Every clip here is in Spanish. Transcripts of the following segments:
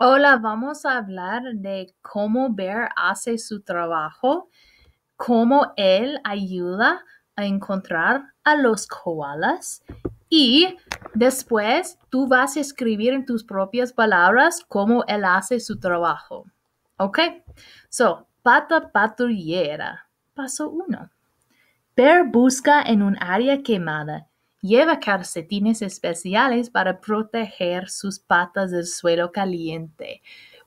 Hola, vamos a hablar de cómo Bear hace su trabajo, cómo él ayuda a encontrar a los koalas y después tú vas a escribir en tus propias palabras cómo él hace su trabajo. ¿Ok? So, pata patrullera. Paso 1. Bear busca en un área quemada Lleva calcetines especiales para proteger sus patas del suelo caliente.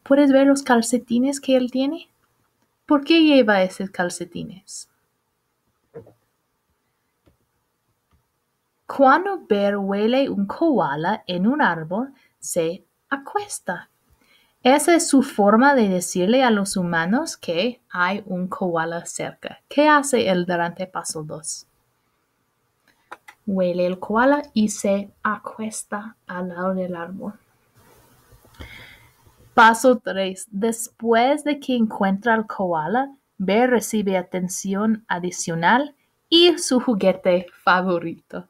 ¿Puedes ver los calcetines que él tiene? ¿Por qué lleva esos calcetines? Cuando Bear huele un koala en un árbol, se acuesta. Esa es su forma de decirle a los humanos que hay un koala cerca. ¿Qué hace él durante paso 2? huele el koala y se acuesta al lado del árbol. Paso 3. Después de que encuentra al koala, Bear recibe atención adicional y su juguete favorito.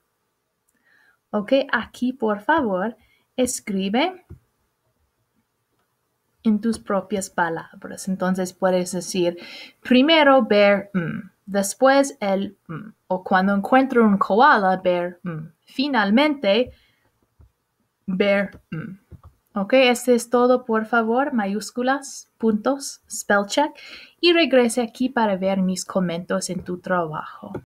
Ok, aquí por favor escribe en tus propias palabras. Entonces puedes decir primero ver mm. después el mm o cuando encuentro un koala, ver, mm, finalmente, ver. Mm. Ok, este es todo, por favor, mayúsculas, puntos, spell check y regrese aquí para ver mis comentarios en tu trabajo.